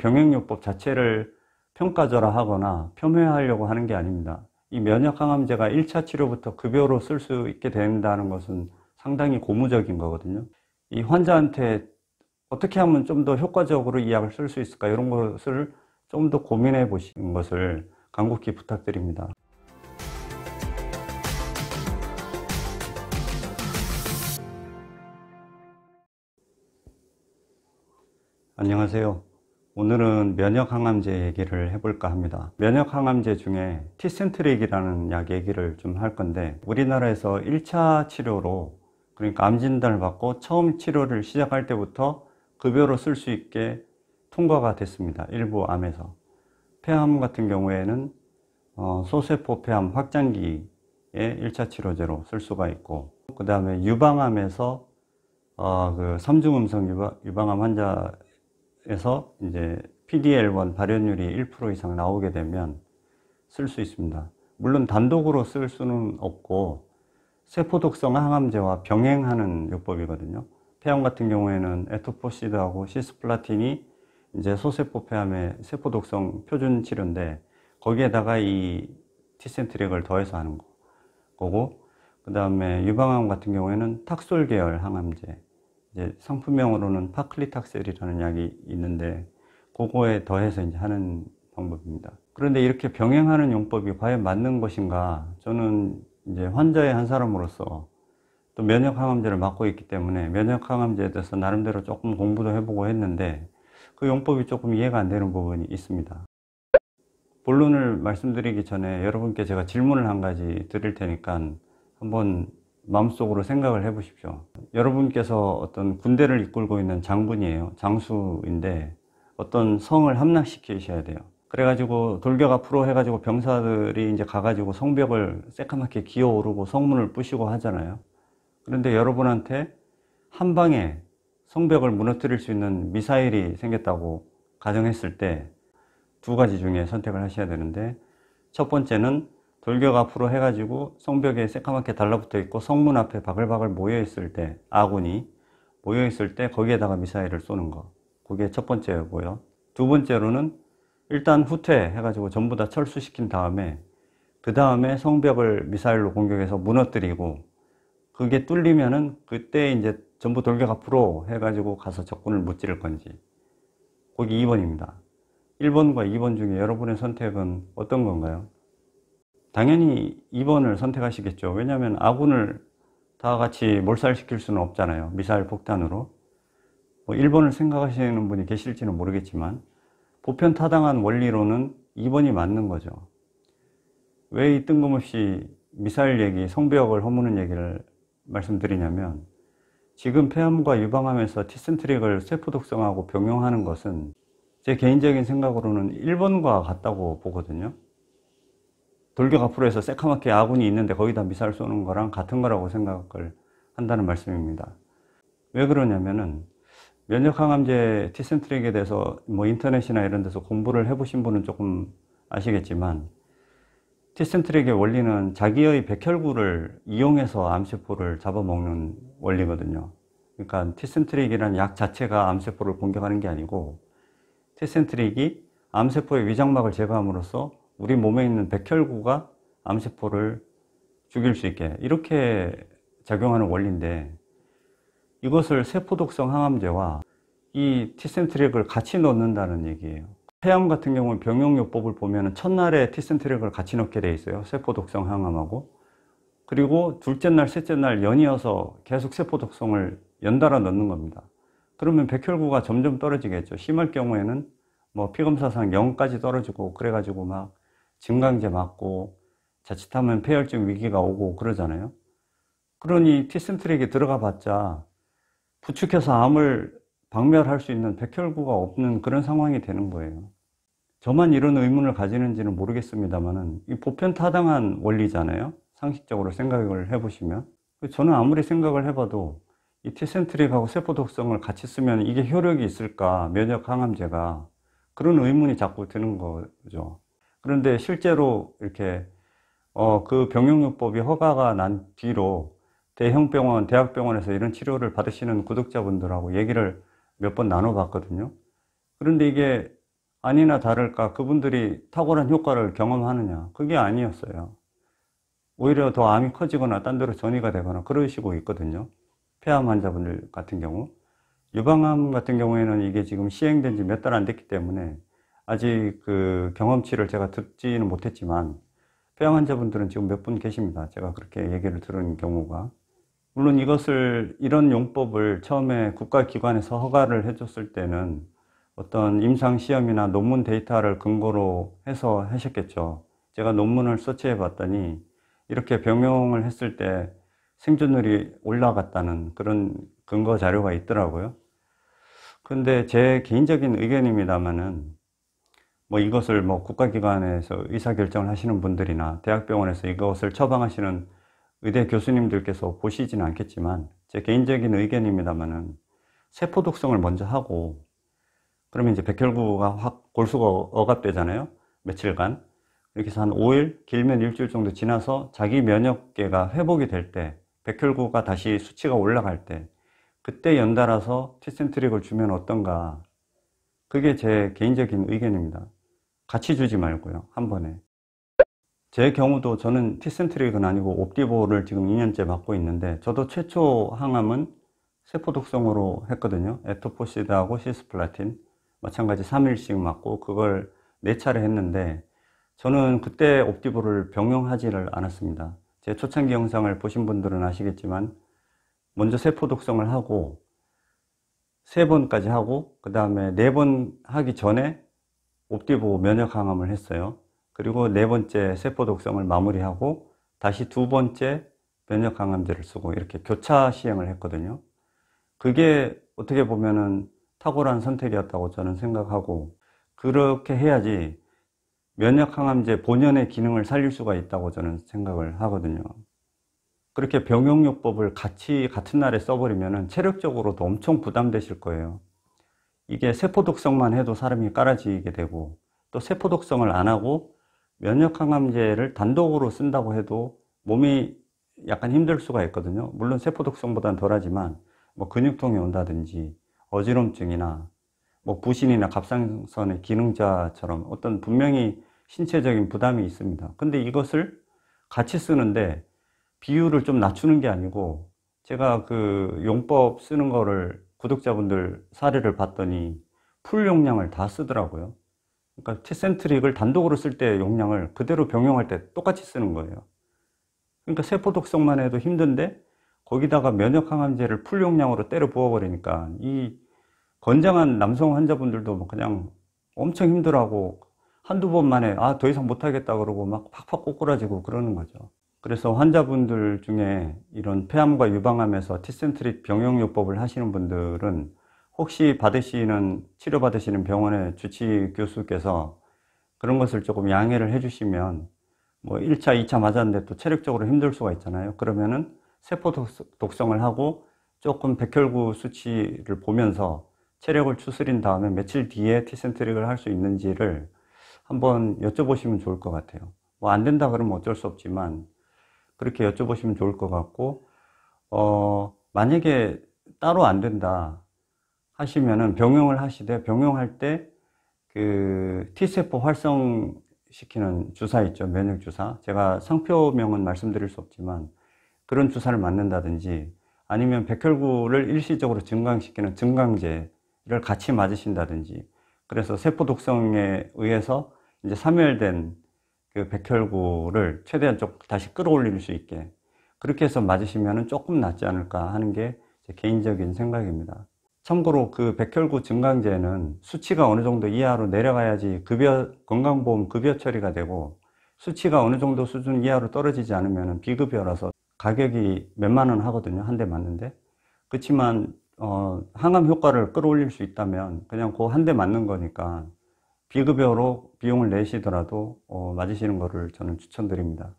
병행요법 자체를 평가절하하거나 폄훼하려고 하는 게 아닙니다. 이 면역항암제가 1차 치료부터 급여로 쓸 수 있게 된다는 것은 상당히 고무적인 거거든요. 이 환자한테 어떻게 하면 좀 더 효과적으로 이 약을 쓸 수 있을까 이런 것을 좀 더 고민해 보시 것을 간곡히 부탁드립니다. 안녕하세요. 오늘은 면역항암제 얘기를 해볼까 합니다. 면역항암제 중에 티센트릭이라는 약 얘기를 좀 할 건데 우리나라에서 1차 치료로 그러니까 암 진단을 받고 처음 치료를 시작할 때부터 급여로 쓸 수 있게 통과가 됐습니다. 일부 암에서. 폐암 같은 경우에는 어, 소세포 폐암 확장기에 1차 치료제로 쓸 수가 있고 그 다음에 유방암에서 어, 그 삼중음성 유방암 환자 에서 이제 PDL1 발현율이 1% 이상 나오게 되면 쓸 수 있습니다. 물론 단독으로 쓸 수는 없고 세포독성 항암제와 병행하는 요법이거든요. 폐암 같은 경우에는 에토포시드하고 시스플라틴이 이제 소세포 폐암의 세포독성 표준 치료인데 거기에다가 이티센트릭을 더해서 하는 거고 그 다음에 유방암 같은 경우에는 탁솔 계열 항암제 이제 상품명으로는 파클리탁셀이라는 약이 있는데 그거에 더해서 이제 하는 방법입니다. 그런데 이렇게 병행하는 용법이 과연 맞는 것인가? 저는 이제 환자의 한 사람으로서 또 면역항암제를 맡고 있기 때문에 면역항암제에 대해서 나름대로 조금 공부도 해보고 했는데 그 용법이 조금 이해가 안 되는 부분이 있습니다. 본론을 말씀드리기 전에 여러분께 제가 질문을 한 가지 드릴 테니까 한번 마음속으로 생각을 해보십시오. 여러분께서 어떤 군대를 이끌고 있는 장군이에요. 장수인데 어떤 성을 함락시키셔야 돼요. 그래가지고 돌격 앞으로 해가지고 병사들이 이제 가가지고 성벽을 새카맣게 기어오르고 성문을 부시고 하잖아요. 그런데 여러분한테 한 방에 성벽을 무너뜨릴 수 있는 미사일이 생겼다고 가정했을 때 두 가지 중에 선택을 하셔야 되는데 첫 번째는 돌격 앞으로 해가지고 성벽에 새까맣게 달라붙어 있고 성문 앞에 바글바글 모여 있을 때 아군이 모여 있을 때 거기에다가 미사일을 쏘는 거 그게 첫 번째고요 두 번째로는 일단 후퇴 해가지고 전부 다 철수시킨 다음에 그 다음에 성벽을 미사일로 공격해서 무너뜨리고 그게 뚫리면은 그때 이제 전부 돌격 앞으로 해가지고 가서 적군을 무찌를 건지 거기 2번입니다 1번과 2번 중에 여러분의 선택은 어떤 건가요? 당연히 2번을 선택하시겠죠. 왜냐하면 아군을 다 같이 몰살시킬 수는 없잖아요. 미사일 폭탄으로. 뭐 1번을 생각하시는 분이 계실지는 모르겠지만 보편 타당한 원리로는 2번이 맞는 거죠. 왜 이 뜬금없이 미사일 얘기, 성벽을 허무는 얘기를 말씀드리냐면 지금 폐암과 유방암에서 티슨트릭을 세포 독성하고 병용하는 것은 제 개인적인 생각으로는 1번과 같다고 보거든요. 돌격 앞으로 해서 새카맣게 아군이 있는데 거기다 미사일 쏘는 거랑 같은 거라고 생각을 한다는 말씀입니다. 왜 그러냐면은 면역항암제 티센트릭에 대해서 뭐 인터넷이나 이런 데서 공부를 해보신 분은 조금 아시겠지만 티센트릭의 원리는 자기의 백혈구를 이용해서 암세포를 잡아먹는 원리거든요. 그러니까 티센트릭이라는 약 자체가 암세포를 공격하는 게 아니고 티센트릭이 암세포의 위장막을 제거함으로써 우리 몸에 있는 백혈구가 암세포를 죽일 수 있게 이렇게 작용하는 원리인데 이것을 세포독성 항암제와 이 티센트렉을 같이 넣는다는 얘기예요. 폐암 같은 경우는 병용요법을 보면 첫날에 티센트렉을 같이 넣게 돼 있어요. 세포독성 항암하고 그리고 둘째 날, 셋째 날 연이어서 계속 세포독성을 연달아 넣는 겁니다. 그러면 백혈구가 점점 떨어지겠죠. 심할 경우에는 뭐 피검사상 0까지 떨어지고 그래가지고 막 증강제 맞고 자칫하면 폐혈증 위기가 오고 그러잖아요. 그러니 티슨트랙에 들어가 봤자 부축해서 암을 박멸할 수 있는 백혈구가 없는 그런 상황이 되는 거예요. 저만 이런 의문을 가지는지는 모르겠습니다만은 이 보편 타당한 원리잖아요. 상식적으로 생각을 해보시면 저는 아무리 생각을 해봐도 이 티센트릭하고 세포 독성을 같이 쓰면 이게 효력이 있을까 면역 항암제가 그런 의문이 자꾸 드는 거죠. 그런데 실제로 이렇게 어, 그 병용요법이 허가가 난 뒤로 대형병원, 대학병원에서 이런 치료를 받으시는 구독자분들하고 얘기를 몇 번 나눠봤거든요. 그런데 이게 아니나 다를까 그분들이 탁월한 효과를 경험하느냐 그게 아니었어요. 오히려 더 암이 커지거나 딴 데로 전이가 되거나 그러시고 있거든요. 폐암 환자분들 같은 경우. 유방암 같은 경우에는 이게 지금 시행된 지 몇 달 안 됐기 때문에 아직 그 경험치를 제가 듣지는 못했지만 폐양 환자분들은 지금 몇 분 계십니다. 제가 그렇게 얘기를 들은 경우가. 물론 이것을, 이런 용법을 처음에 국가기관에서 허가를 해줬을 때는 어떤 임상시험이나 논문 데이터를 근거로 해서 하셨겠죠. 제가 논문을 서치해 봤더니 이렇게 병용을 했을 때 생존율이 올라갔다는 그런 근거 자료가 있더라고요. 근데 제 개인적인 의견입니다만은 뭐 이것을 뭐 국가기관에서 의사결정을 하시는 분들이나 대학병원에서 이것을 처방하시는 의대 교수님들께서 보시지는 않겠지만 제 개인적인 의견입니다만은 세포 독성을 먼저 하고 그러면 이제 백혈구가 확 골수가 억압되잖아요 며칠간 이렇게 해서 한 5일 길면 일주일 정도 지나서 자기 면역계가 회복이 될 때 백혈구가 다시 수치가 올라갈 때 그때 연달아서 티센트릭을 주면 어떤가 그게 제 개인적인 의견입니다 같이 주지 말고요. 한 번에. 제 경우도 저는 티센트릭은 아니고 옵디보를 지금 2년째 맡고 있는데 저도 최초 항암은 세포 독성으로 했거든요. 에토포시드하고 시스플라틴 마찬가지 3일씩 맞고 그걸 4차례 했는데 저는 그때 옵디보를 병용하지를 않았습니다. 제 초창기 영상을 보신 분들은 아시겠지만 먼저 세포 독성을 하고 3 번까지 하고 그 다음에 4번 하기 전에 옵디보 면역 항암을 했어요. 그리고 네 번째 세포 독성을 마무리하고 다시 두 번째 면역 항암제를 쓰고 이렇게 교차 시행을 했거든요. 그게 어떻게 보면은 탁월한 선택이었다고 저는 생각하고 그렇게 해야지 면역 항암제 본연의 기능을 살릴 수가 있다고 저는 생각을 하거든요. 그렇게 병용요법을 같이 같은 날에 써버리면 체력적으로도 엄청 부담되실 거예요. 이게 세포 독성만 해도 사람이 깔아지게 되고 또 세포 독성을 안 하고 면역 항암제를 단독으로 쓴다고 해도 몸이 약간 힘들 수가 있거든요. 물론 세포 독성보다는 덜하지만 뭐 근육통이 온다든지 어지럼증이나 뭐 부신이나 갑상선의 기능자처럼 어떤 분명히 신체적인 부담이 있습니다. 근데 이것을 같이 쓰는데 비율을 좀 낮추는 게 아니고 제가 그 용법 쓰는 거를 구독자분들 사례를 봤더니 풀 용량을 다 쓰더라고요. 그러니까 티센트릭을 단독으로 쓸 때 용량을 그대로 병용할 때 똑같이 쓰는 거예요. 그러니까 세포 독성만 해도 힘든데 거기다가 면역 항암제를 풀 용량으로 때려 부어버리니까 이 건장한 남성 환자분들도 뭐 그냥 엄청 힘들어하고 한두 번 만에 아더 이상 못하겠다 그러고 막 팍팍 꼬꾸라지고 그러는 거죠. 그래서 환자분들 중에 이런 폐암과 유방암에서 티센트릭 병용요법을 하시는 분들은 혹시 받으시는 치료받으시는 병원의 주치 교수께서 그런 것을 조금 양해를 해주시면 뭐 1차, 2차 맞았는데 또 체력적으로 힘들 수가 있잖아요. 그러면은 세포 독성을 하고 조금 백혈구 수치를 보면서 체력을 추스린 다음에 며칠 뒤에 티센트릭을 할 수 있는지를 한번 여쭤보시면 좋을 것 같아요. 뭐 안 된다 그러면 어쩔 수 없지만 그렇게 여쭤보시면 좋을 것 같고, 어, 만약에 따로 안 된다 하시면은 병용을 하시되 병용할 때 그 T세포 활성시키는 주사 있죠. 면역 주사. 제가 상표명은 말씀드릴 수 없지만 그런 주사를 맞는다든지 아니면 백혈구를 일시적으로 증강시키는 증강제를 같이 맞으신다든지 그래서 세포 독성에 의해서 이제 사멸된 그 백혈구를 최대한 좀 다시 끌어올릴 수 있게 그렇게 해서 맞으시면 조금 낫지 않을까 하는 게 제 개인적인 생각입니다. 참고로 그 백혈구 증강제는 수치가 어느 정도 이하로 내려가야지 급여 건강보험 급여 처리가 되고 수치가 어느 정도 수준 이하로 떨어지지 않으면 비급여라서 가격이 몇만 원 하거든요 한 대 맞는데 그렇지만 어, 항암 효과를 끌어올릴 수 있다면 그냥 그 한 대 맞는 거니까 비급여로 비용을 내시더라도 어, 맞으시는 것을 저는 추천드립니다.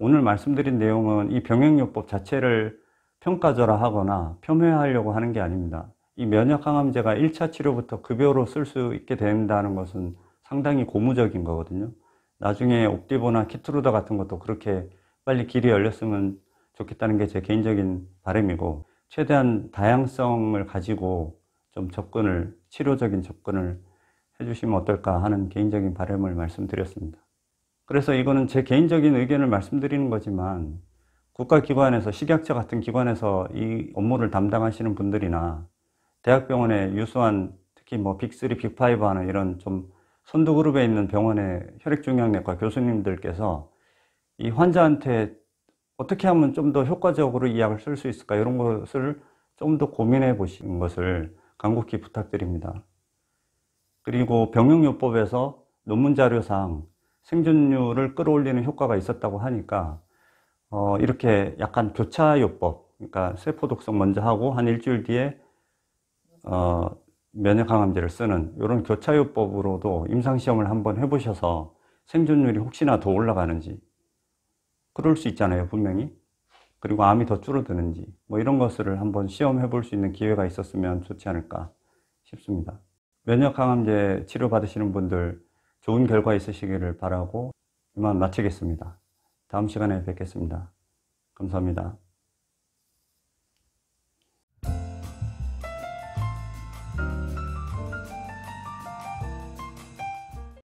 오늘 말씀드린 내용은 이 병행요법 자체를 평가절하 하거나 폄훼하려고 하는 게 아닙니다. 이 면역항암제가 1차 치료부터 급여로 쓸 수 있게 된다는 것은 상당히 고무적인 거거든요. 나중에 옥디보나 키트루더 같은 것도 그렇게 빨리 길이 열렸으면 좋겠다는 게 제 개인적인 바람이고 최대한 다양성을 가지고 좀 접근을 치료적인 접근을 해주시면 어떨까 하는 개인적인 바람을 말씀드렸습니다. 그래서 이거는 제 개인적인 의견을 말씀드리는 거지만 국가기관에서 식약처 같은 기관에서 이 업무를 담당하시는 분들이나 대학병원에 유수한 특히 뭐 빅3, 빅5 하는 이런 좀 선두 그룹에 있는 병원의 혈액종양내과 교수님들께서 이 환자한테 어떻게 하면 좀 더 효과적으로 이 약을 쓸 수 있을까 이런 것을 좀 더 고민해 보신 것을 간곡히 부탁드립니다. 그리고 병역요법에서 논문자료상 생존율을 끌어올리는 효과가 있었다고 하니까 어, 이렇게 약간 교차요법, 그러니까 세포 독성 먼저 하고 한 일주일 뒤에 어, 면역 항암제를 쓰는 이런 교차요법으로도 임상시험을 한번 해보셔서 생존율이 혹시나 더 올라가는지 그럴 수 있잖아요, 분명히. 그리고 암이 더 줄어드는지 뭐 이런 것을 한번 시험해 볼 수 있는 기회가 있었으면 좋지 않을까 싶습니다. 면역항암제 치료 받으시는 분들 좋은 결과 있으시기를 바라고 이만 마치겠습니다. 다음 시간에 뵙겠습니다. 감사합니다.